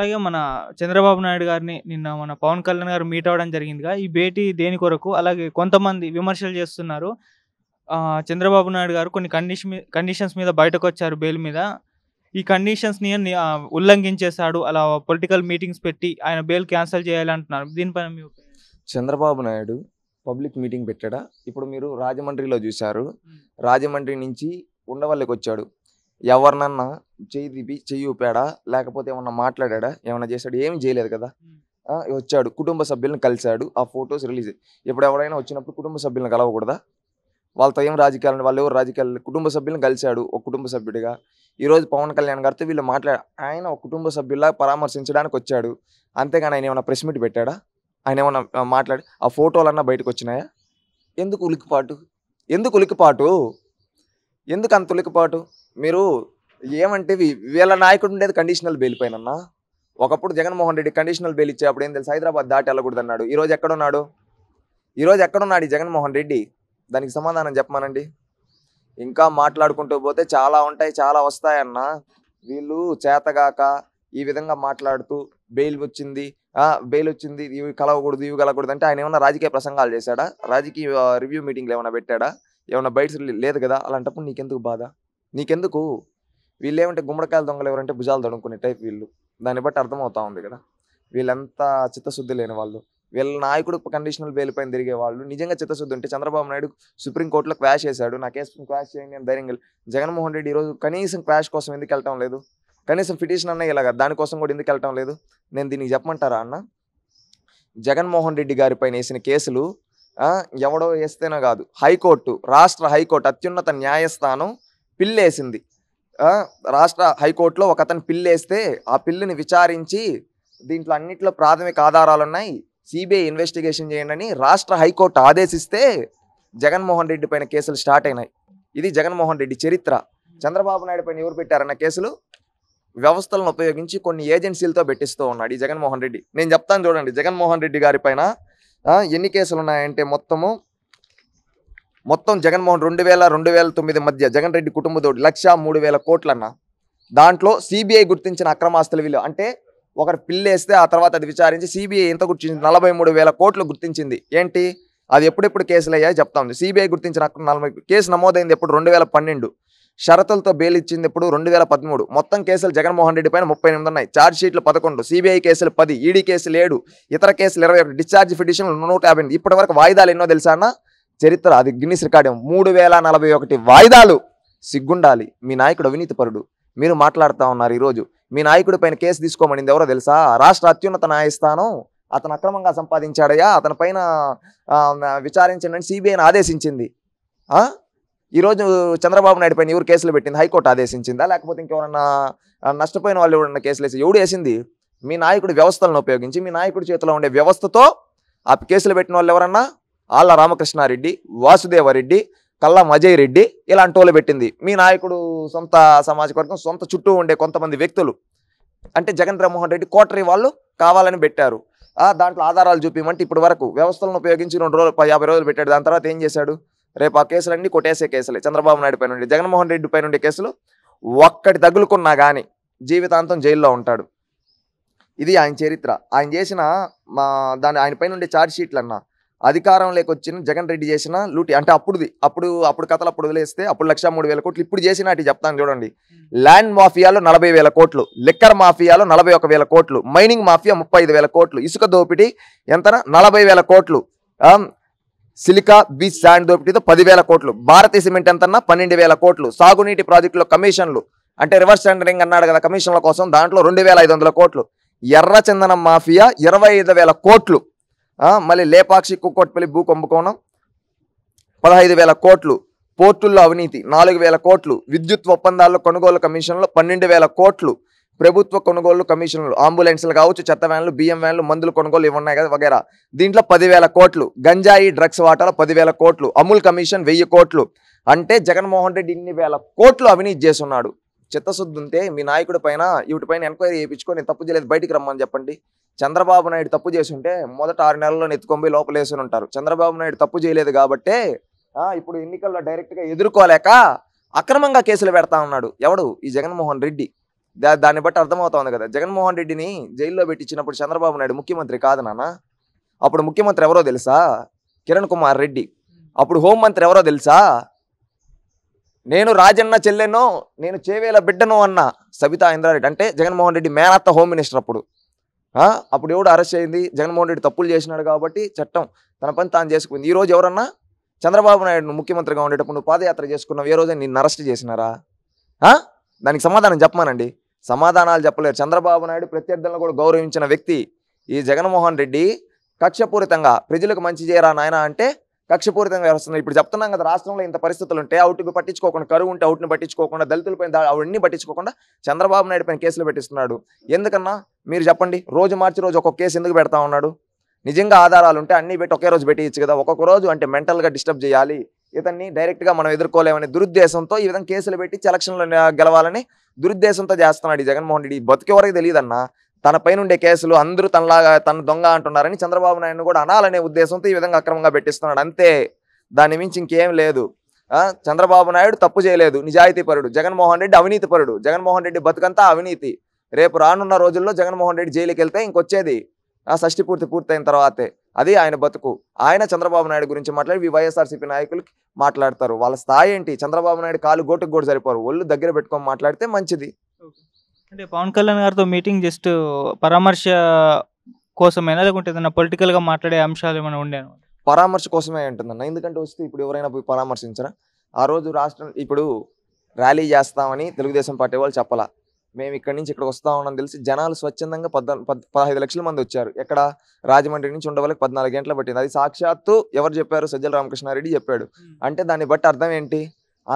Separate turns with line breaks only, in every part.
అలాగే మన చంద్రబాబు నాయుడు గారిని నిన్న మన పవన్ కళ్యాణ్ గారు మీట్ అవ్వడం జరిగిందిగా ఈ భేటీ దేని కొరకు అలాగే కొంతమంది విమర్శలు చేస్తున్నారు చంద్రబాబు నాయుడు గారు కొన్ని కండిషన్ కండిషన్స్ మీద బయటకు వచ్చారు బెయిల్ మీద ఈ కండిషన్స్ని ఉల్లంఘించేశాడు అలా పొలిటికల్ మీటింగ్స్ పెట్టి ఆయన బెయిల్ క్యాన్సిల్ చేయాలంటున్నారు దీనిపైన మీ
చంద్రబాబు నాయుడు పబ్లిక్ మీటింగ్ పెట్టాడా ఇప్పుడు మీరు రాజమండ్రిలో చూశారు రాజమండ్రి నుంచి ఉండవల్లికి వచ్చాడు ఎవరినన్నా చేయి తిప్పి చెయ్యి ఊపాడా లేకపోతే ఏమన్నా మాట్లాడా ఏమన్నా చేశాడు ఏమి చేయలేదు కదా వచ్చాడు కుటుంబ సభ్యులను కలిశాడు ఆ ఫొటోస్ రిలీజ్ ఇప్పుడు ఎవరైనా వచ్చినప్పుడు కుటుంబ సభ్యులను కలవకూడదా వాళ్ళతో ఏం రాజకీయాలను వాళ్ళు ఎవరు రాజకీయాలు కుటుంబ సభ్యులను కలిశాడు ఒక కుటుంబ సభ్యుడిగా ఈరోజు పవన్ కళ్యాణ్ గారితో వీళ్ళు మాట్లాడ ఆయన ఒక కుటుంబ సభ్యుల్లా పరామర్శించడానికి వచ్చాడు అంతేగాని ఆయన ఏమైనా ప్రెస్ మీట్ పెట్టాడా ఆయన ఏమైనా మాట్లాడి ఆ ఫోటోలన్నా బయటకు వచ్చినాయా ఎందుకు ఉలికిపాటు ఎందుకు ఉలికిపాటు ఎందుకు అంత ఉలికిపాటు మీరు ఏమంటే వీళ్ళ నాయకుడు ఉండేది కండిషనల్ బెయిల్ పైన ఒకప్పుడు జగన్మోహన్ రెడ్డి కండిషనల్ బెయిల్ ఇచ్చే అప్పుడు ఏం తెలుసు హైదరాబాద్ దాటి వెళ్ళకూడదు అన్నాడు ఈరోజు ఎక్కడున్నాడు ఈరోజు ఎక్కడున్నాడు ఈ జగన్మోహన్ రెడ్డి దానికి సమాధానం చెప్పమానండి ఇంకా మాట్లాడుకుంటూ పోతే చాలా ఉంటాయి చాలా వస్తాయన్న వీళ్ళు చేతగాక ఈ విధంగా మాట్లాడుతూ బెయిల్ వచ్చింది బెయిల్ వచ్చింది ఇవి కలవకూడదు ఇవి కలవకూడదు అంటే ఆయన ఏమైనా రాజకీయ ప్రసంగాలు చేశాడా రాజకీయ రివ్యూ మీటింగ్లు ఏమైనా పెట్టాడా ఏమైనా బయట లేదు కదా అలాంటప్పుడు నీకెందుకు బాధ నీకెందుకు వీళ్ళు ఏమంటే గుమ్మడికాయలు దొంగలు ఎవరంటే భుజాలు దొడుకునే టైప్ వీళ్ళు దాన్ని బట్టి అర్థమవుతా ఉంది కదా వీళ్ళంతా చిత్తశుద్ధి లేని వాళ్ళు వీళ్ళ నాయకుడు కండిషనల్ బెయిల్ పైన తిరిగే వాళ్ళు నిజంగా చిత్తశుద్ధి ఉంటే చంద్రబాబు నాయుడు సుప్రీంకోర్టులో క్రాష్ చేశాడు నా కేసు క్రాష్ చేయండి అని ధైర్యం జగన్మోహన్ రెడ్డి ఈరోజు కనీసం క్రాష్ కోసం ఎందుకు వెళ్ళటం లేదు కనీసం పిటిషన్ అన్న ఇలాగ దానికోసం కూడా ఎందుకు వెళ్ళటం లేదు నేను దీనికి చెప్పమంటారా అన్న జగన్మోహన్ రెడ్డి గారి పైన వేసిన కేసులు ఎవడో వేస్తేనో కాదు హైకోర్టు రాష్ట్ర హైకోర్టు అత్యున్నత న్యాయస్థానం పిల్లేసింది రాష్ట్ర హైకోర్టులో ఒక అతను పిల్లేస్తే ఆ పిల్లుని విచారించి దీంట్లో అన్నింటిలో ప్రాథమిక ఆధారాలు ఉన్నాయి సిబిఐ ఇన్వెస్టిగేషన్ చేయండి అని రాష్ట్ర హైకోర్టు ఆదేశిస్తే జగన్మోహన్ రెడ్డి పైన కేసులు స్టార్ట్ అయినాయి ఇది జగన్మోహన్ రెడ్డి చరిత్ర చంద్రబాబు నాయుడు పైన ఎవరు పెట్టారన్న కేసులు వ్యవస్థలను ఉపయోగించి కొన్ని ఏజెన్సీలతో పెట్టిస్తూ ఉన్నాడు ఈ జగన్మోహన్ రెడ్డి నేను చెప్తాను చూడండి జగన్మోహన్ రెడ్డి గారి పైన ఎన్ని కేసులు ఉన్నాయంటే మొత్తము మొత్తం జగన్మోహన్ రెండు వేల రెండు వేల తొమ్మిది మధ్య జగన్ రెడ్డి కుటుంబతోటి లక్ష మూడు వేల కోట్లన్న దాంట్లో సిబిఐ గుర్తించిన అక్రమాస్తుల విలువ అంటే ఒకరు పిల్లేస్తే ఆ తర్వాత అది విచారించి సిబిఐ ఎంత గుర్తించింది నలభై మూడు వేల కోట్లు గుర్తించింది ఏంటి అది ఎప్పుడెప్పుడు కేసులు అయ్యాయి చెప్తా ఉంది సిబిఐ గుర్తించిన నలభై కేసు నమోదైంది ఎప్పుడు రెండు వేల పన్నెండు షరతులతో బెయిల్ ఇచ్చింది ఎప్పుడు రెండు వేల పదమూడు మొత్తం కేసులు జగన్మోహన్ రెడ్డి పైన ముప్పై ఎనిమిది ఉన్నాయి ఛార్జ్ షీట్లు పదకొండు సిబిఐ కేసులు పది ఈడీ e కేసులు ఏడు ఇతర కేసులు ఇరవై ఒకటి డిశ్చార్జ్ పిటిషన్లు నూట యాభై ఇప్పటి వరకు వాయిదాలు ఎన్నో తెలిసానా చరిత్ర అది గిన్నిస్ రికార్డు మూడు వేల నలభై ఒకటి వాయిదాలు సిగ్గుండాలి మీ నాయకుడు పరుడు మీరు మాట్లాడుతూ ఉన్నారు ఈరోజు మీ నాయకుడి పైన కేసు తీసుకోమనింది ఎవరో తెలుసా రాష్ట్ర అత్యున్నత న్యాయస్థానం అతను అక్రమంగా సంపాదించాడయ్యా అతని పైన విచారించండి సిబిఐని ఆదేశించింది ఈరోజు చంద్రబాబు నాయుడు పైన ఎవరు కేసులు పెట్టింది హైకోర్టు ఆదేశించిందా లేకపోతే ఇంకెవరన్నా నష్టపోయిన వాళ్ళు ఎవరన్నా కేసులు వేసి ఎవడు వేసింది మీ నాయకుడు వ్యవస్థలను ఉపయోగించి మీ నాయకుడి చేతిలో ఉండే వ్యవస్థతో ఆ కేసులు పెట్టిన వాళ్ళు ఎవరన్నా ఆళ్ళ రామకృష్ణారెడ్డి వాసుదేవరెడ్డి కల్లా అజయ్ రెడ్డి ఇలాంటి వాళ్ళు పెట్టింది మీ నాయకుడు సొంత సమాజ వర్గం సొంత చుట్టూ ఉండే కొంతమంది వ్యక్తులు అంటే జగన్ రామ్మోహన్ రెడ్డి కోటరీ వాళ్ళు కావాలని పెట్టారు దాంట్లో ఆధారాలు చూపించమంటే ఇప్పటి వరకు వ్యవస్థలను ఉపయోగించి రెండు రోజులు యాభై రోజులు పెట్టాడు దాని తర్వాత ఏం చేశాడు రేపు ఆ కేసులన్నీ కొట్టేసే కేసులే చంద్రబాబు నాయుడు పైన జగన్మోహన్ రెడ్డి పైన ఉండే కేసులు ఒక్కటి తగులుకున్నా కానీ జీవితాంతం జైల్లో ఉంటాడు ఇది ఆయన చరిత్ర ఆయన చేసిన మా దాని ఆయన పైన ఉండే ఛార్జ్ షీట్లు అన్నా అధికారంలోకి వచ్చిన జగన్ రెడ్డి చేసిన లూటి అంటే అప్పుడుది అప్పుడు అప్పుడు కథలు అప్పుడు వదిలేస్తే అప్పుడు లక్ష మూడు వేల కోట్లు ఇప్పుడు చేసిన అటు చెప్తాను చూడండి hmm. ల్యాండ్ మాఫియాలో నలభై వేల కోట్లు లిక్కర్ మాఫియాలో నలభై ఒక వేల కోట్లు మైనింగ్ మాఫియా ముప్పై ఐదు వేల కోట్లు ఇసుక దోపిడీ ఎంత నలభై వేల కోట్లు సిలికా బీచ్ శాండ్ దోపిడీతో పదివేల కోట్లు భారతీయ సిమెంట్ ఎంతన్నా పన్నెండు వేల కోట్లు సాగునీటి ప్రాజెక్టులో కమిషన్లు అంటే రివర్స్ టెండరింగ్ అన్నాడు కదా కమిషన్ల కోసం దాంట్లో రెండు కోట్లు ఎర్రచందనం మాఫియా ఇరవై కోట్లు మళ్ళీ లేపాక్షి కుక్కోట్పల్లి భూ కుంభకోణం పదహైదు వేల కోట్లు పోర్టుల్లో అవినీతి నాలుగు వేల కోట్లు విద్యుత్ ఒప్పందాల్లో కొనుగోలు కమిషన్లు పన్నెండు వేల కోట్లు ప్రభుత్వ కొనుగోలు కమిషన్లు అంబులెన్స్లు కావచ్చు చెత్త వ్యాన్లు బియ్యం వ్యాన్లు మందులు కొనుగోలు ఇవి ఉన్నాయి కదా వగేరా దీంట్లో పదివేల కోట్లు గంజాయి డ్రగ్స్ వాటాలో పదివేల కోట్లు అమూల్ కమిషన్ వెయ్యి కోట్లు అంటే జగన్మోహన్ రెడ్డి ఇన్ని వేల కోట్లు అవినీతి చేస్తున్నాడు చిత్తశుద్ధి ఉంటే మీ నాయకుడి పైన వీటి పైన ఎంక్వైరీ చేయించుకొని తప్పు చేయలేదు బయటికి రమ్మని చెప్పండి చంద్రబాబు నాయుడు తప్పు చేస్తుంటే మొదట ఆరు నెలల్లో నెత్తుకొని లోపలేసుని ఉంటారు చంద్రబాబు నాయుడు తప్పు చేయలేదు కాబట్టి ఇప్పుడు ఎన్నికల్లో డైరెక్ట్గా ఎదుర్కోలేక అక్రమంగా కేసులు పెడతా ఉన్నాడు ఎవడు ఈ జగన్మోహన్ రెడ్డి దాన్ని బట్టి అర్థమవుతోంది కదా జగన్మోహన్ రెడ్డిని జైల్లో పెట్టించినప్పుడు చంద్రబాబు నాయుడు ముఖ్యమంత్రి కాదు నాన్న అప్పుడు ముఖ్యమంత్రి ఎవరో తెలుసా కిరణ్ కుమార్ రెడ్డి అప్పుడు హోంమంత్రి ఎవరో తెలుసా నేను రాజన్న చెల్లెనో నేను చేవేల బిడ్డను అన్న సబితా ఇంద్రారెడ్డి అంటే జగన్మోహన్ రెడ్డి మేనత్త హోమ్ మినిస్టర్ అప్పుడు అప్పుడు ఎవడు అరెస్ట్ అయింది జగన్మోహన్ రెడ్డి తప్పులు చేసినాడు కాబట్టి చట్టం తన పని తాను చేసుకుంది ఈ రోజు ఎవరన్నా చంద్రబాబు నాయుడు ముఖ్యమంత్రిగా ఉండేటప్పుడు నువ్వు పాదయాత్ర చేసుకున్నావు ఏ రోజు నిన్ను అరెస్ట్ చేసినారా దానికి సమాధానం చెప్పమానండి సమాధానాలు చెప్పలేరు చంద్రబాబు నాయుడు ప్రత్యర్థులను కూడా గౌరవించిన వ్యక్తి ఈ జగన్మోహన్ రెడ్డి కక్షపూరితంగా ప్రజలకు మంచి చేయరా నాయన అంటే కక్షపూరితంగా వ్యవహరిస్తున్నారు ఇప్పుడు చెప్తున్నాం కదా రాష్ట్రంలో ఇంత పరిస్థితులు ఉంటే అవుట్కి పట్టించుకోకుండా కరువు ఉంటే అవుట్ని పట్టించుకోకుండా దళితులపై అవన్నీ పట్టించుకోకుండా చంద్రబాబు నాయుడు పైన కేసులు పెట్టిస్తున్నాడు ఎందుకన్నా మీరు చెప్పండి రోజు మార్చి రోజు ఒక్కొక్క కేసు ఎందుకు పెడతా ఉన్నాడు నిజంగా ఆధారాలు ఉంటే అన్నీ పెట్టి ఒకే రోజు పెట్టేయచ్చు కదా ఒక్కొక్క రోజు అంటే మెంటల్గా డిస్టర్బ్ చేయాలి ఇతన్ని డైరెక్ట్గా మనం ఎదుర్కోలేమని దురుద్దేశంతో ఈ విధంగా కేసులు పెట్టి సెలక్షన్లు గెలవాలని దురుద్దేశంతో చేస్తున్నాడు ఈ జగన్మోహన్ రెడ్డి బతికే వరకు తెలియదన్నా తన పైన ఉండే కేసులు అందరూ తనలాగా తన దొంగ అంటున్నారని చంద్రబాబు నాయుడు కూడా అనాలనే ఉద్దేశంతో ఈ విధంగా అక్రమంగా పెట్టిస్తున్నాడు అంతే దాని మించి ఇంకేం లేదు చంద్రబాబు నాయుడు తప్పు చేయలేదు నిజాయితీ పరుడు జగన్మోహన్ రెడ్డి అవినీతిపరుడు జగన్మోహన్ రెడ్డి బతుకంతా అవినీతి రేపు రానున్న రోజుల్లో జగన్మోహన్ రెడ్డి జైలుకి వెళ్తే ఇంకొచ్చేది ఆ షష్టి పూర్తి పూర్తయిన తర్వాతే అది ఆయన బతుకు ఆయన చంద్రబాబు నాయుడు గురించి మాట్లాడి వైఎస్ఆర్సీపీ నాయకులకి మాట్లాడతారు వాళ్ళ స్థాయి ఏంటి చంద్రబాబు నాయుడు కాలు గోటుకు కూడా సరిపోరు ఒళ్ళు దగ్గర పెట్టుకొని మాట్లాడితే మంచిది
అంటే పవన్ కళ్యాణ్ గారితో మీటింగ్ జస్ట్ పరామర్శ కోసమేనా లేకుంటే ఏదైనా పొలిటికల్గా మాట్లాడే అంశాలు ఏమైనా ఉండే
పరామర్శ కోసమే ఉంటుందన్న ఎందుకంటే వస్తే ఇప్పుడు ఎవరైనా పోయి పరామర్శించరా ఆ రోజు రాష్ట్రం ఇప్పుడు ర్యాలీ చేస్తామని తెలుగుదేశం పార్టీ వాళ్ళు చెప్పాలా మేము ఇక్కడి నుంచి ఇక్కడ వస్తా ఉన్నాం తెలిసి జనాలు స్వచ్ఛందంగా పద్ పదహైదు లక్షల మంది వచ్చారు ఎక్కడ రాజమండ్రి నుంచి ఉండవలకి పద్నాలుగు గంటలు పట్టింది అది సాక్షాత్తు ఎవరు చెప్పారు సజ్జల రామకృష్ణారెడ్డి చెప్పాడు అంటే దాన్ని బట్టి అర్థం ఏంటి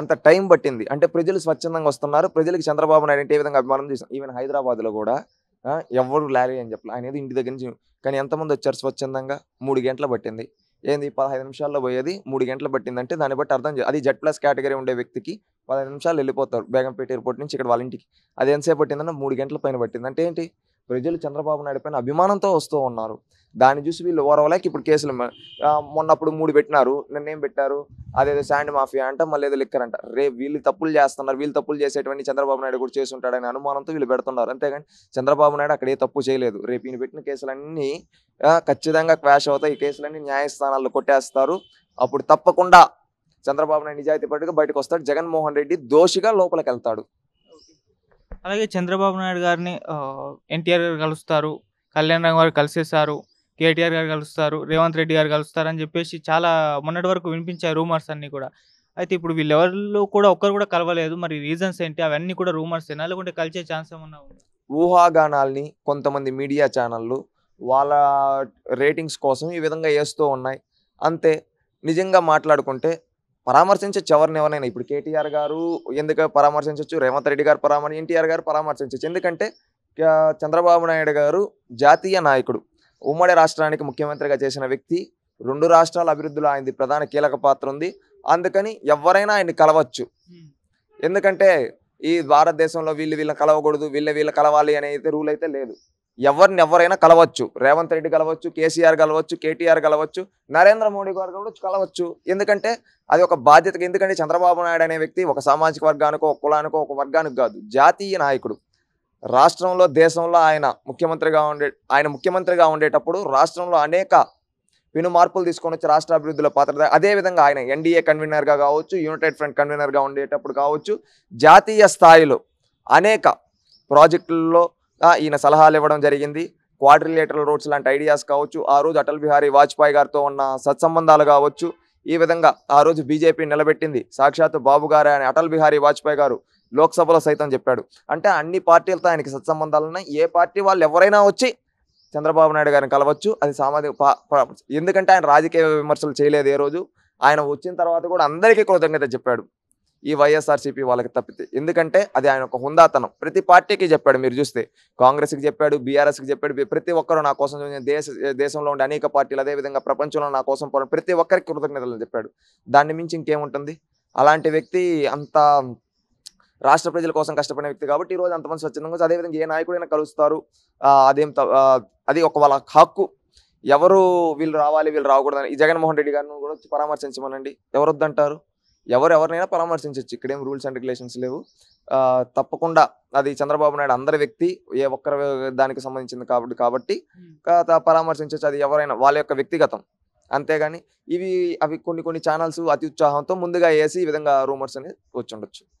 అంత టైం పట్టింది అంటే ప్రజలు స్వచ్ఛందంగా వస్తున్నారు ప్రజలకు చంద్రబాబు నాయుడు అంటే ఏ విధంగా అభిమానం చేసాం ఈవెన్ హైదరాబాద్లో కూడా ఎవరు ర్యాలీ అని చెప్పాలి ఆయన ఏదో ఇంటి దగ్గర నుంచి కానీ ఎంతమంది వచ్చారు స్వచ్ఛందంగా మూడు గంటలు పట్టింది ఏంది పదహైదు నిమిషాల్లో పోయేది మూడు గంటలు పట్టిందంటే దాన్ని బట్టి అర్థం అది జెడ్ ప్లస్ కేటగిరీ ఉండే వ్యక్తికి పదహైదు నిమిషాలు వెళ్ళిపోతారు బేగంపేట ఎయిర్పోర్ట్ నుంచి ఇక్కడ వాళ్ళ ఇంటికి అది ఎంతసేపు పట్టిందన్న మూడు గంటల పైన పట్టింది అంటే ఏంటి ప్రజలు చంద్రబాబు నాయుడు పైన అభిమానంతో వస్తూ ఉన్నారు దాన్ని చూసి వీళ్ళు ఓరవలేక ఇప్పుడు కేసులు మొన్నప్పుడు మూడు పెట్టినారు నిన్నేం పెట్టారు అదేదో శాండ్ మాఫియా అంట మళ్ళీ ఏదో లిక్కర్ అంట రే వీళ్ళు తప్పులు చేస్తున్నారు వీళ్ళు తప్పులు చేసేటువంటి చంద్రబాబు నాయుడు కూడా ఉంటాడని అనుమానంతో వీళ్ళు పెడుతున్నారు అంతేగాని చంద్రబాబు నాయుడు అక్కడ ఏ తప్పు చేయలేదు రేపు ఈయన పెట్టిన కేసులన్నీ ఖచ్చితంగా క్వాష్ అవుతాయి ఈ కేసులన్నీ న్యాయస్థానాల్లో కొట్టేస్తారు అప్పుడు తప్పకుండా చంద్రబాబు నాయుడు నిజాయితీ పట్టుగా బయటకు వస్తాడు జగన్మోహన్ రెడ్డి దోషిగా లోపలికి వెళ్తాడు
అలాగే చంద్రబాబు నాయుడు గారిని ఎన్టీఆర్ గారు కలుస్తారు కళ్యాణ్ రామ్ గారు కలిసేసారు కేటీఆర్ గారు కలుస్తారు రేవంత్ రెడ్డి గారు కలుస్తారు అని చెప్పేసి చాలా మొన్నటి వరకు వినిపించాయి రూమర్స్ అన్నీ కూడా అయితే ఇప్పుడు వీళ్ళెవరిలో కూడా ఒక్కరు కూడా కలవలేదు మరి రీజన్స్ ఏంటి అవన్నీ కూడా రూమర్స్ ఏనా లేకుంటే కలిసే ఛాన్స్ ఏమన్నా
ఊహాగానాల్ని కొంతమంది మీడియా ఛానళ్ళు వాళ్ళ రేటింగ్స్ కోసం ఈ విధంగా వేస్తూ ఉన్నాయి అంతే నిజంగా మాట్లాడుకుంటే పరామర్శించవచ్చు ఎవరిని ఎవరైనా ఇప్పుడు కేటీఆర్ గారు ఎందుకు పరామర్శించవచ్చు రేవంత్ రెడ్డి గారు పరామర్శ ఎన్టీఆర్ గారు పరామర్శించవచ్చు ఎందుకంటే చంద్రబాబు నాయుడు గారు జాతీయ నాయకుడు ఉమ్మడి రాష్ట్రానికి ముఖ్యమంత్రిగా చేసిన వ్యక్తి రెండు రాష్ట్రాల అభివృద్ధిలో ఆయనది ప్రధాన కీలక పాత్ర ఉంది అందుకని ఎవరైనా ఆయన్ని కలవచ్చు ఎందుకంటే ఈ భారతదేశంలో వీళ్ళు వీళ్ళని కలవకూడదు వీళ్ళ వీళ్ళు కలవాలి అనేది రూల్ అయితే లేదు ఎవరిని ఎవరైనా కలవచ్చు రేవంత్ రెడ్డి కలవచ్చు కేసీఆర్ కలవచ్చు కేటీఆర్ కలవచ్చు నరేంద్ర మోడీ గారు కూడా కలవచ్చు ఎందుకంటే అది ఒక బాధ్యత ఎందుకంటే చంద్రబాబు నాయుడు అనే వ్యక్తి ఒక సామాజిక వర్గానికో ఒక కులానికో ఒక వర్గానికి కాదు జాతీయ నాయకుడు రాష్ట్రంలో దేశంలో ఆయన ముఖ్యమంత్రిగా ఉండే ఆయన ముఖ్యమంత్రిగా ఉండేటప్పుడు రాష్ట్రంలో అనేక విను మార్పులు తీసుకొని వచ్చి రాష్ట్ర అభివృద్ధిలో పాత్ర అదేవిధంగా ఆయన ఎన్డీఏ కన్వీనర్గా కావచ్చు యునైటెడ్ ఫ్రంట్ కన్వీనర్గా ఉండేటప్పుడు కావచ్చు జాతీయ స్థాయిలో అనేక ప్రాజెక్టుల్లో ఈయన సలహాలు ఇవ్వడం జరిగింది క్వాడ్రిలేటర్ రోడ్స్ లాంటి ఐడియాస్ కావచ్చు ఆ రోజు అటల్ బిహారీ వాజ్పేయి గారితో ఉన్న సత్సంబంధాలు కావచ్చు ఈ విధంగా ఆ రోజు బీజేపీ నిలబెట్టింది సాక్షాత్ బాబు గారే అని అటల్ బిహారీ వాజ్పేయి గారు లోక్సభలో సైతం చెప్పాడు అంటే అన్ని పార్టీలతో ఆయనకి సత్సంబంధాలు ఉన్నాయి ఏ పార్టీ వాళ్ళు ఎవరైనా వచ్చి చంద్రబాబు నాయుడు గారిని కలవచ్చు అది సామాజిక ఎందుకంటే ఆయన రాజకీయ విమర్శలు చేయలేదు ఏ రోజు ఆయన వచ్చిన తర్వాత కూడా అందరికీ కృతజ్ఞత చెప్పాడు ఈ వైఎస్ఆర్సీపీ వాళ్ళకి తప్పితే ఎందుకంటే అది ఆయన ఒక హుందాతనం ప్రతి పార్టీకి చెప్పాడు మీరు చూస్తే కాంగ్రెస్కి చెప్పాడు బీఆర్ఎస్కి చెప్పాడు ప్రతి ఒక్కరూ నా కోసం దేశ దేశంలో ఉండే అనేక పార్టీలు అదేవిధంగా ప్రపంచంలో నా కోసం పోవడం ప్రతి ఒక్కరికి కృతజ్ఞతలు చెప్పాడు దాన్ని మించి ఇంకేముంటుంది అలాంటి వ్యక్తి అంత రాష్ట్ర ప్రజల కోసం కష్టపడిన వ్యక్తి కాబట్టి ఈరోజు అంతమంది స్వచ్ఛందంగా అదేవిధంగా ఏ నాయకుడైనా కలుస్తారు అదేం అది ఒక వాళ్ళ హక్కు ఎవరు వీళ్ళు రావాలి వీళ్ళు రాకూడదని ఈ జగన్మోహన్ రెడ్డి గారిని కూడా పరామర్శించమనండి ఎవరొద్దంటారు ఎవరెవరినైనా పరామర్శించవచ్చు ఇక్కడేం రూల్స్ అండ్ రెగ్యులేషన్స్ లేవు తప్పకుండా అది చంద్రబాబు నాయుడు అందరి వ్యక్తి ఏ ఒక్కరి దానికి సంబంధించింది కాబట్టి కాబట్టి పరామర్శించవచ్చు అది ఎవరైనా వాళ్ళ యొక్క వ్యక్తిగతం అంతేగాని ఇవి అవి కొన్ని కొన్ని ఛానల్స్ అతి ఉత్సాహంతో ముందుగా వేసి ఈ విధంగా రూమర్స్ అనేది వచ్చి ఉండొచ్చు